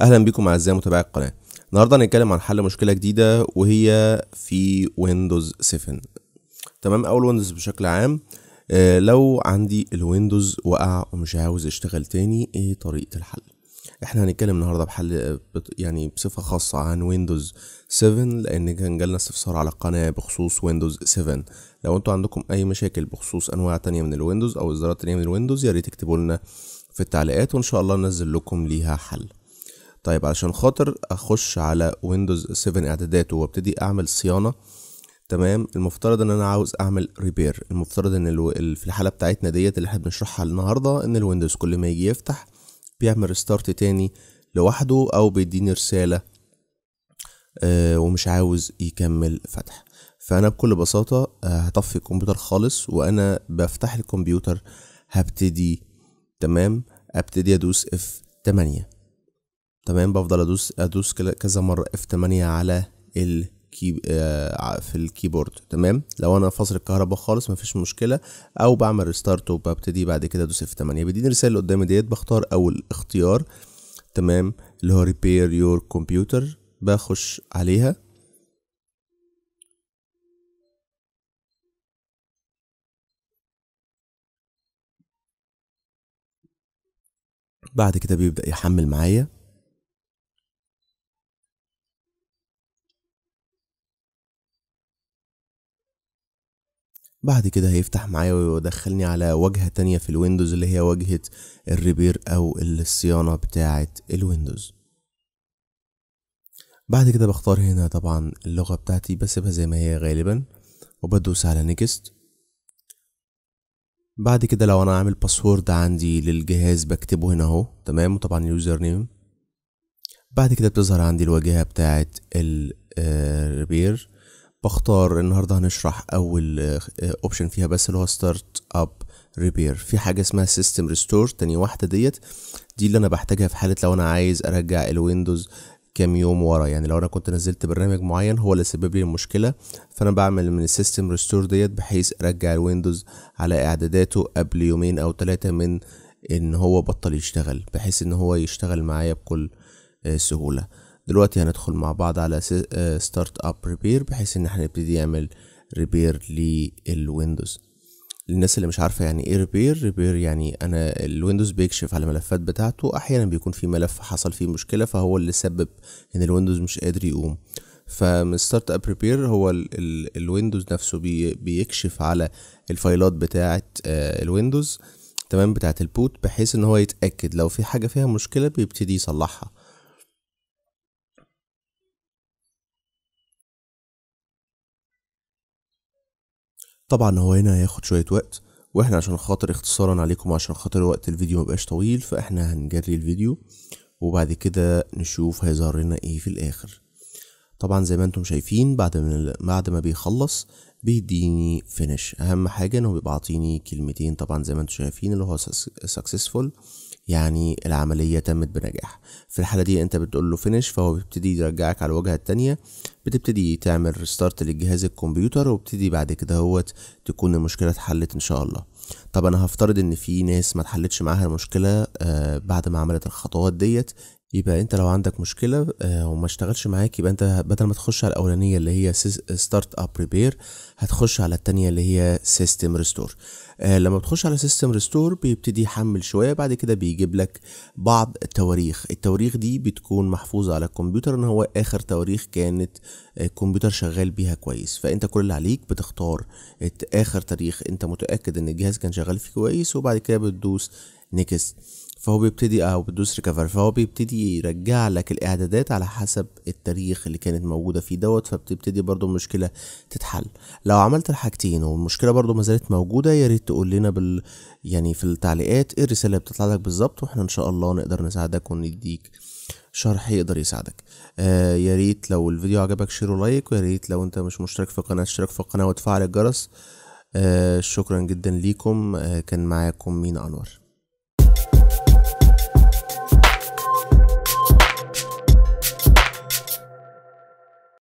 اهلا بكم اعزائي متابعي القناه النهارده هنتكلم عن حل مشكله جديده وهي في ويندوز 7 تمام اول ويندوز بشكل عام آه لو عندي الويندوز وقع ومش عاوز يشتغل تاني ايه طريقه الحل احنا هنتكلم النهارده بحل يعني بصفه خاصه عن ويندوز 7 لان كان جالنا استفسار على القناه بخصوص ويندوز 7 لو انتوا عندكم اي مشاكل بخصوص انواع تانية من الويندوز او اصدارات تانية من الويندوز يا ريت تكتبوا لنا في التعليقات وان شاء الله ننزل لكم ليها حل طيب علشان خاطر اخش على ويندوز 7 اعدادات وابتدي اعمل صيانه تمام المفترض ان انا عاوز اعمل ريبير المفترض ان الو... في الحاله بتاعتنا ديت اللي احنا بنشرحها النهارده ان الويندوز كل ما يجي يفتح بيعمل ريستارت تاني لوحده او بيديني رساله آه ومش عاوز يكمل فتح فانا بكل بساطه آه، هطفي الكمبيوتر خالص وانا بفتح الكمبيوتر هبتدي تمام ابتدي ادوس اف 8 تمام بفضل ادوس ادوس كذا مره اف 8 على الكي آه، في الكيبورد تمام لو انا فاصل الكهرباء خالص مفيش مشكله او بعمل ريستارت وببتدي بعد كده ادوس اف 8 بيديني الرساله اللي قدامي ديت بختار اول اختيار تمام اللي هو ريبير يور كمبيوتر بخش عليها بعد كده بيبدأ يحمل معايا بعد كده هيفتح معايا ويدخلني على واجهة تانية في الويندوز اللي هي واجهة الريبير او الصيانة بتاعة الويندوز بعد كده بختار هنا طبعا اللغة بتاعتي بسيبها زي ما هي غالبا وبدوس على نيكست بعد كده لو انا عامل باسورد عندي للجهاز بكتبه هنا اهو تمام وطبعا اليوزر نيم بعد كده بتظهر عندي الواجهة بتاعة الريبير آه، بختار النهاردة هنشرح أول أوبشن آه، فيها بس اللي هو ستارت أب ريبير في حاجة اسمها سيستم ريستور تاني واحدة ديت دي اللي أنا بحتاجها في حالة لو أنا عايز أرجع الويندوز كام يوم ورا يعني لو انا كنت نزلت برنامج معين هو اللي سبب لي المشكله فانا بعمل من السيستم ريستور ديت بحيث ارجع الويندوز على اعداداته قبل يومين او ثلاثه من ان هو بطل يشتغل بحيث ان هو يشتغل معايا بكل آه، سهوله دلوقتي هندخل مع بعض على ستارت اب ريبير بحيث ان احنا نبتدي نعمل ريبير للويندوز للناس اللي مش عارفه يعني ايه ريبير ريبير يعني انا الويندوز بيكشف على الملفات بتاعته احيانا بيكون في ملف حصل فيه مشكله فهو اللي سبب ان الويندوز مش قادر يقوم فمن ستارت اب ريبير هو الويندوز نفسه بي بيكشف على الفايلات بتاعه آه، الويندوز تمام بتاعه البوت بحيث ان هو يتاكد لو في حاجه فيها مشكله بيبتدي يصلحها طبعا هو هنا هياخد شوية وقت واحنا عشان خاطر اختصارا عليكم عشان خاطر وقت الفيديو مبقاش طويل فاحنا هنجري الفيديو وبعد كده نشوف هيظهر لنا ايه في الاخر طبعا زي ما انتم شايفين بعد ما بعد ما بيخلص بيديني فينش اهم حاجه انه بيبقى عاطيني كلمتين طبعا زي ما انتم شايفين اللي هو سكسسفول يعني العمليه تمت بنجاح في الحاله دي انت بتقول له فينش فهو بيبتدي يرجعك على الواجهه التانية بتبتدي تعمل ريستارت للجهاز الكمبيوتر وبتدي بعد كده هوت تكون المشكله اتحلت ان شاء الله طب انا هفترض ان في ناس ما اتحلتش معاها المشكله آه، بعد ما عملت الخطوات ديت يبقى انت لو عندك مشكله آه، وما اشتغلش معاك يبقى انت بدل ما تخش على الاولانيه اللي هي ستارت اب ريبير هتخش على التانية اللي هي سيستم ريستور آه لما بتخش على سيستم ريستور بيبتدي يحمل شويه بعد كده بيجيب لك بعض التواريخ التواريخ دي بتكون محفوظه على الكمبيوتر ان هو اخر تواريخ كانت آه، الكمبيوتر شغال بيها كويس فانت كل اللي عليك بتختار اخر تاريخ انت متاكد ان الجهاز كان شغال فيه كويس وبعد كده بتدوس نيكست فهو بيبتدي او بتدوس ريكفر فهو بيبتدي يرجع لك الاعدادات على حسب التاريخ اللي كانت موجوده فيه دوت فبتبتدي برضو المشكله تتحل لو عملت الحاجتين والمشكله برضو ما زالت موجوده يا ريت تقول لنا بال يعني في التعليقات ايه الرساله اللي بتطلع لك بالظبط واحنا ان شاء الله نقدر نساعدك ونديك شرح يقدر يساعدك آه يا ريت لو الفيديو عجبك شير ولايك ويا ريت لو انت مش مشترك في القناه اشترك في القناه وتفعل الجرس آه شكرا جدا ليكم آه كان معاكم مين انور